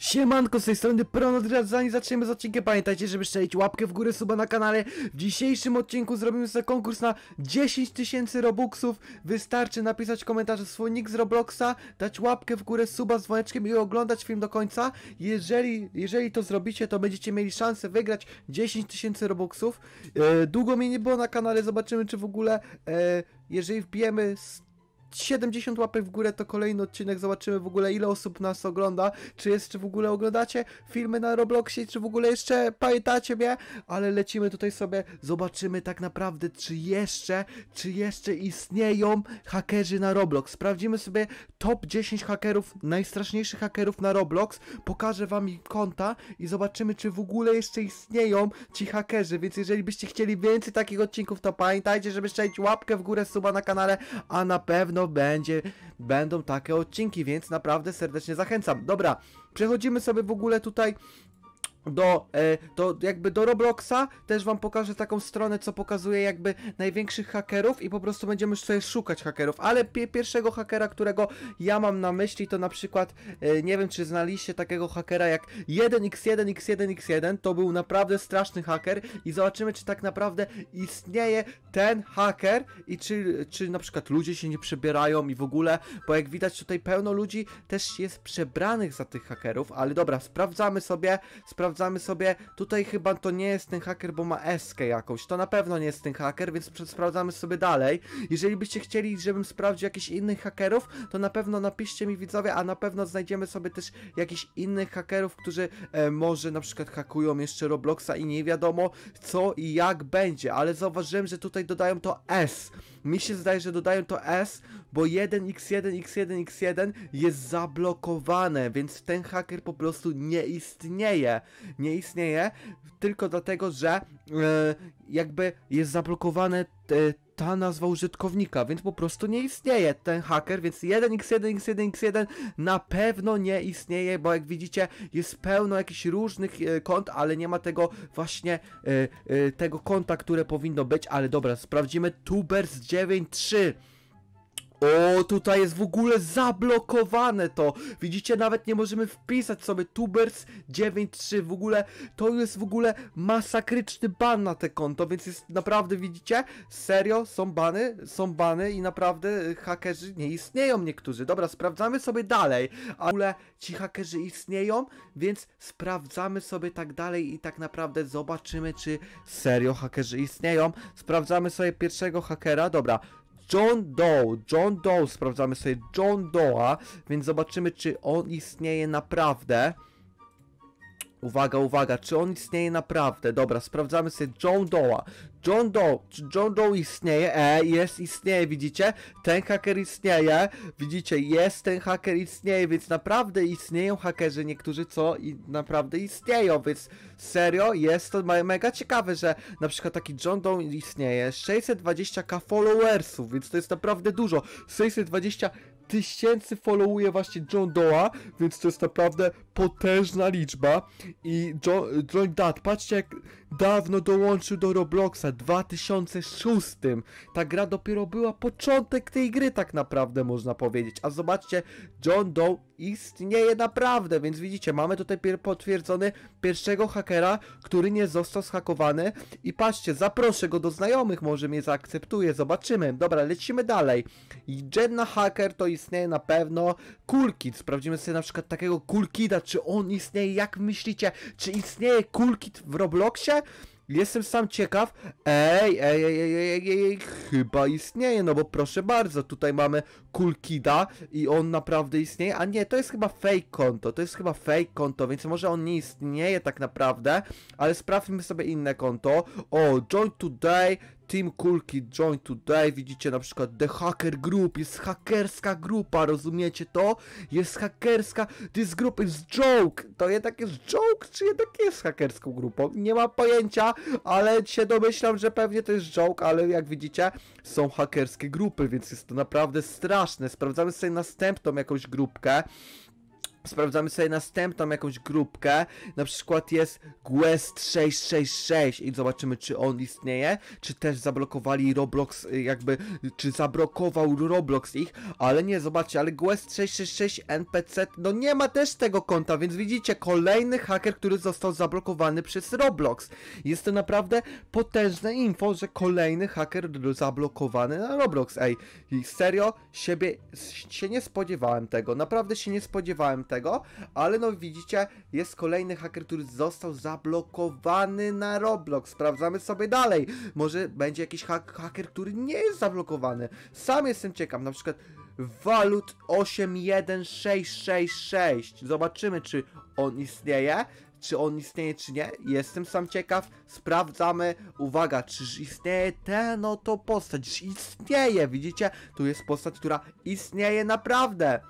Siemanko, z tej strony Pronot Gracz, zanim zaczniemy z odcinkiem pamiętajcie, żeby szczelić łapkę w górę, suba na kanale W dzisiejszym odcinku zrobimy sobie konkurs na 10 tysięcy robuxów Wystarczy napisać komentarz swój nick z Robloxa Dać łapkę w górę, suba z dzwoneczkiem i oglądać film do końca Jeżeli, jeżeli to zrobicie, to będziecie mieli szansę wygrać 10 tysięcy robuxów e, Długo mnie nie było na kanale, zobaczymy czy w ogóle... E, jeżeli wbijemy 70 łapek w górę to kolejny odcinek, zobaczymy w ogóle ile osób nas ogląda, czy jeszcze w ogóle oglądacie filmy na Robloxie, czy w ogóle jeszcze pamiętacie mnie, ale lecimy tutaj sobie, zobaczymy tak naprawdę, czy jeszcze, czy jeszcze istnieją hakerzy na Roblox. Sprawdzimy sobie top 10 hakerów, najstraszniejszych hakerów na Roblox, pokażę wam ich konta i zobaczymy, czy w ogóle jeszcze istnieją ci hakerzy, więc jeżeli byście chcieli więcej takich odcinków, to pamiętajcie, żeby szczęść łapkę w górę, suba na kanale, a na pewno pewno będzie, będą takie odcinki, więc naprawdę serdecznie zachęcam. Dobra, przechodzimy sobie w ogóle tutaj do, e, do, jakby do Robloxa też wam pokażę taką stronę, co pokazuje jakby największych hakerów i po prostu będziemy sobie szukać hakerów, ale pierwszego hakera, którego ja mam na myśli to na przykład, e, nie wiem czy znaliście takiego hakera jak 1x1x1x1 to był naprawdę straszny haker i zobaczymy czy tak naprawdę istnieje ten haker i czy, czy na przykład ludzie się nie przebierają i w ogóle, bo jak widać tutaj pełno ludzi też jest przebranych za tych hakerów, ale dobra, sprawdzamy sobie, sprawdzamy sprawdzamy sobie, tutaj chyba to nie jest ten haker, bo ma eskę jakąś, to na pewno nie jest ten haker, więc sprawdzamy sobie dalej. Jeżeli byście chcieli, żebym sprawdził jakichś innych hakerów, to na pewno napiszcie mi widzowie, a na pewno znajdziemy sobie też jakichś innych hakerów, którzy e, może na przykład hakują jeszcze Robloxa i nie wiadomo co i jak będzie, ale zauważyłem, że tutaj dodają to S. Mi się zdaje, że dodają to S, bo 1x1, x1, x1 jest zablokowane, więc ten haker po prostu nie istnieje. Nie istnieje tylko dlatego, że yy, jakby jest zablokowane E, ta nazwa użytkownika, więc po prostu nie istnieje ten haker, więc 1x1x1x1 na pewno nie istnieje, bo jak widzicie jest pełno jakichś różnych e, kont, ale nie ma tego właśnie e, tego konta, które powinno być, ale dobra, sprawdzimy tubers 93 o, tutaj jest w ogóle zablokowane to. Widzicie, nawet nie możemy wpisać sobie Tubers 93. W ogóle to jest w ogóle masakryczny ban na te konto, więc jest naprawdę, widzicie, serio, są bany, są bany i naprawdę y, hakerzy nie istnieją niektórzy. Dobra, sprawdzamy sobie dalej, a w ogóle ci hakerzy istnieją, więc sprawdzamy sobie tak dalej i tak naprawdę zobaczymy, czy serio hakerzy istnieją. Sprawdzamy sobie pierwszego hakera, dobra. John Doe. John Doe, sprawdzamy sobie John Doe'a, więc zobaczymy, czy on istnieje naprawdę. Uwaga, uwaga, czy on istnieje naprawdę? Dobra, sprawdzamy sobie John Doe'a. John Doe, czy John Doe istnieje? E, jest, istnieje, widzicie? Ten haker istnieje, widzicie, jest, ten haker istnieje, więc naprawdę istnieją hakerzy niektórzy, co i naprawdę istnieją, więc serio, jest to mega ciekawe, że na przykład taki John Doe istnieje, 620k followersów, więc to jest naprawdę dużo, 620 tysięcy followuje właśnie John Doa, więc to jest naprawdę potężna liczba. I John, Dad, patrzcie jak dawno dołączył do Robloxa, 2006. Ta gra dopiero była początek tej gry tak naprawdę można powiedzieć. A zobaczcie, John Doe istnieje naprawdę, więc widzicie, mamy tutaj potwierdzony pierwszego hakera, który nie został zhakowany i patrzcie, zaproszę go do znajomych, może mnie zaakceptuje, zobaczymy. Dobra, lecimy dalej. Jedna hacker to istnieje na pewno, Kulkit, sprawdzimy sobie na przykład takiego Kulkida, czy on istnieje, jak myślicie, czy istnieje Kulkit w Robloxie? Jestem sam ciekaw. Ej, ej, ej, ej, ej, ej, ej, chyba istnieje, no bo proszę bardzo, tutaj mamy Kulkida i on naprawdę istnieje. A nie, to jest chyba fake konto, to jest chyba fake konto, więc może on nie istnieje tak naprawdę, ale sprawdźmy sobie inne konto. O, join today, Team Kulki Join Today, widzicie na przykład The Hacker Group, jest hakerska grupa, rozumiecie to? Jest hakerska, this group is joke, to jednak jest joke, czy jednak jest hakerską grupą? Nie mam pojęcia, ale się domyślam, że pewnie to jest joke, ale jak widzicie, są hakerskie grupy, więc jest to naprawdę straszne. Sprawdzamy sobie następną jakąś grupkę. Sprawdzamy sobie następną jakąś grupkę, na przykład jest Quest 666 i zobaczymy czy on istnieje, czy też zablokowali Roblox y, jakby, czy zablokował Roblox ich, ale nie, zobaczcie, ale Quest 666 NPC, no nie ma też tego konta, więc widzicie, kolejny haker, który został zablokowany przez Roblox. Jest to naprawdę potężne info, że kolejny haker zablokowany na Roblox, ej, serio, siebie, się nie spodziewałem tego, naprawdę się nie spodziewałem tego tego, ale no widzicie, jest kolejny haker, który został zablokowany na Roblox. Sprawdzamy sobie dalej. Może będzie jakiś ha haker, który nie jest zablokowany. Sam jestem ciekaw, na przykład Walut 81666. Zobaczymy, czy on istnieje czy on istnieje, czy nie. Jestem sam ciekaw. Sprawdzamy. Uwaga, czyż istnieje ten oto postać? Istnieje, widzicie? Tu jest postać, która istnieje naprawdę.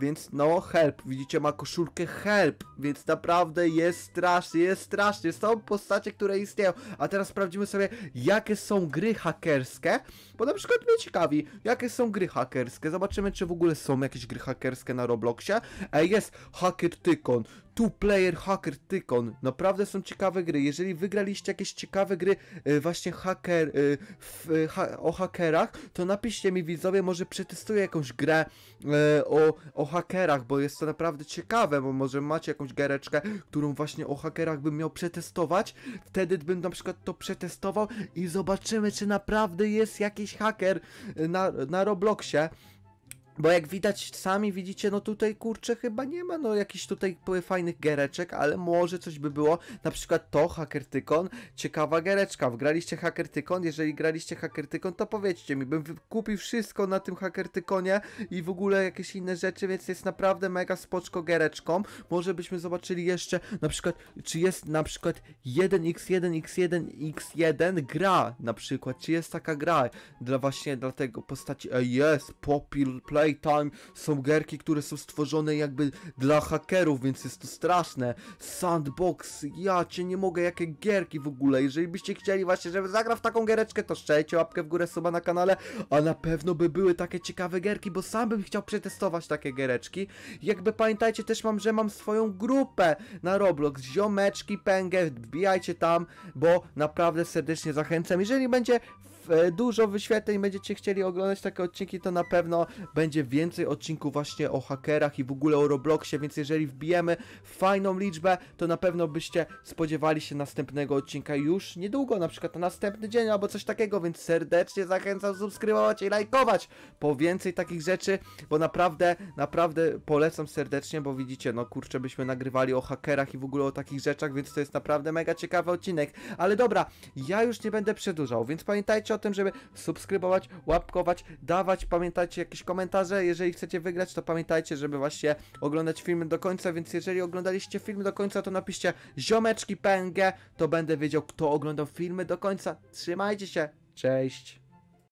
Więc no, help. Widzicie, ma koszulkę help. Więc naprawdę jest strasznie, jest strasznie. Są postacie, które istnieją. A teraz sprawdzimy sobie, jakie są gry hakerskie. Bo na przykład mnie ciekawi, jakie są gry hakerskie. Zobaczymy, czy w ogóle są jakieś gry hakerskie na Robloxie. E, jest Hacker Tykon, Two Player Hacker tykon. Naprawdę są ciekawe gry. Jeżeli wygraliście jakieś ciekawe gry e, właśnie hacker, e, e, ha, o hakerach, to napiszcie mi widzowie, może przetestuję jakąś grę e, o, o hakerach, bo jest to naprawdę ciekawe, bo może macie jakąś giereczkę, którą właśnie o hakerach bym miał przetestować. Wtedy bym na przykład to przetestował i zobaczymy, czy naprawdę jest jakiś haker e, na, na Robloxie. Bo jak widać, sami widzicie, no tutaj kurczę chyba nie ma no jakichś tutaj fajnych giereczek, ale może coś by było, na przykład to, Hackertykon, ciekawa giereczka. Wgraliście Hackertykon, jeżeli graliście Hackertykon, to powiedzcie mi, bym kupił wszystko na tym Hackertykonie i w ogóle jakieś inne rzeczy, więc jest naprawdę mega spoczko giereczką. Może byśmy zobaczyli jeszcze, na przykład, czy jest na przykład 1x1x1x1 gra, na przykład, czy jest taka gra dla właśnie, dla tego postaci, e, jest, Popil Play, Playtime, są gierki, które są stworzone jakby dla hakerów, więc jest to straszne. Sandbox, ja cię nie mogę, jakie gierki w ogóle. Jeżeli byście chcieli właśnie, żebym zagrał w taką giereczkę, to szczelcie łapkę w górę suba na kanale, a na pewno by były takie ciekawe gierki, bo sam bym chciał przetestować takie giereczki. Jakby pamiętajcie też mam, że mam swoją grupę na Roblox, ziomeczki, pęgę, wbijajcie tam, bo naprawdę serdecznie zachęcam. Jeżeli będzie E, dużo wyświetleń będziecie chcieli oglądać takie odcinki, to na pewno będzie więcej odcinków właśnie o hakerach i w ogóle o Robloxie, więc jeżeli wbijemy fajną liczbę, to na pewno byście spodziewali się następnego odcinka już niedługo, na przykład na następny dzień albo coś takiego, więc serdecznie zachęcam subskrybować i lajkować po więcej takich rzeczy, bo naprawdę, naprawdę polecam serdecznie, bo widzicie, no kurczę, byśmy nagrywali o hakerach i w ogóle o takich rzeczach, więc to jest naprawdę mega ciekawy odcinek, ale dobra, ja już nie będę przedłużał, więc pamiętajcie o o tym, żeby subskrybować, łapkować, dawać, pamiętajcie jakieś komentarze, jeżeli chcecie wygrać, to pamiętajcie, żeby właśnie oglądać filmy do końca, więc jeżeli oglądaliście filmy do końca, to napiszcie ziomeczki PNG, to będę wiedział, kto oglądał filmy do końca. Trzymajcie się, cześć!